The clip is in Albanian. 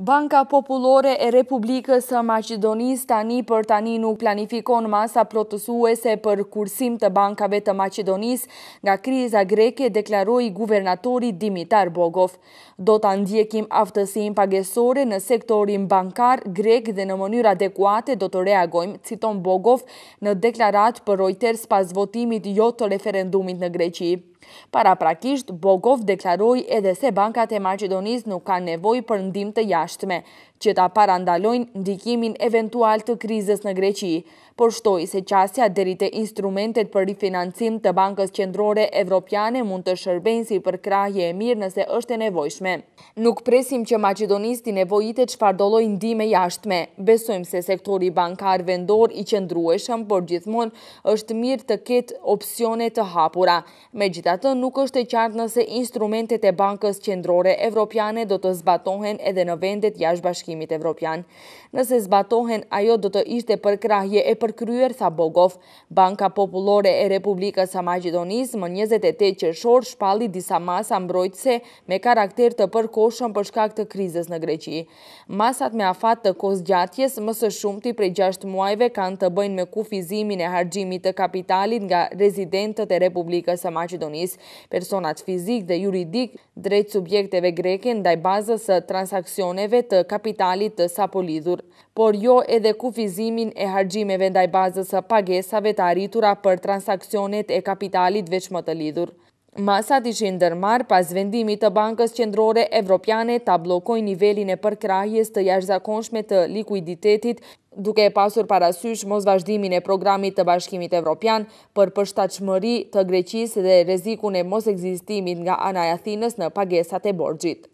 Banka Populore e Republikës Macedonis tani për tani nuk planifikon masa plotësuese për kursim të bankave të Macedonis nga kriza greke, deklaroi guvernatori Dimitar Bogov. Do të ndjekim aftësim pagesore në sektorin bankar grek dhe në mënyrë adekuate do të reagojmë, citon Bogov në deklarat për Reuters pas votimit jo të referendumit në Greqi. Para prakisht, Bogov deklaroj edhe se bankat e Macedonis nuk ka nevoj për ndim të jashtme, që ta parandalojnë ndikimin eventual të krizës në Greqi, por shtoj se qasja derite instrumentet për rifinancim të Bankës Qendrore Evropiane mund të shërben si për krahje e mirë nëse është e nevojshme. Nuk presim që Macedonisti nevojit e qfardoloj ndime jashtme, besojmë se sektori bankar vendor i qendrueshëm, por gjithmon është mirë të ketë opcione të hapura. Me atë nuk është e qartë nëse instrumentet e bankës qendrore evropiane do të zbatohen edhe në vendet jashtë bashkimit evropian. Nëse zbatohen, ajo do të ishte për krahje e përkryer, tha Bogov. Banka Populore e Republikës a Magjidonis më 28 qërshor shpalli disa masa mbrojtëse me karakter të përkoshëm për shkak të krizës në Greqi. Masat me afat të kos gjatjes mësë shumë për prej 6 muajve kanë të bëjnë me kufizimin e hargjimit të kapitalit nga rezidentët e Republikës a Magjidonis shtetis. Personat fizik dhe juridik drejt subjekteve greke ndaj bazës së transakcioneve të kapitalit të sapolidhur, por jo edhe kufizimin e hargjimeve ndaj bazës së pagesave të arritura për transakcionet e kapitalit veç më të lidhur. Masat ishë ndërmarë pas vendimit të Bankës Qendrore Evropiane ta blokoj nivelin e përkrahjes të zakonshme të likuiditetit duke e pasur parasysh mos vazhdimin e programit të bashkimit evropian për përshtachmëri të greqis dhe rezikun e mos egzistimit nga anaj Athinës në pagesat e borgjit.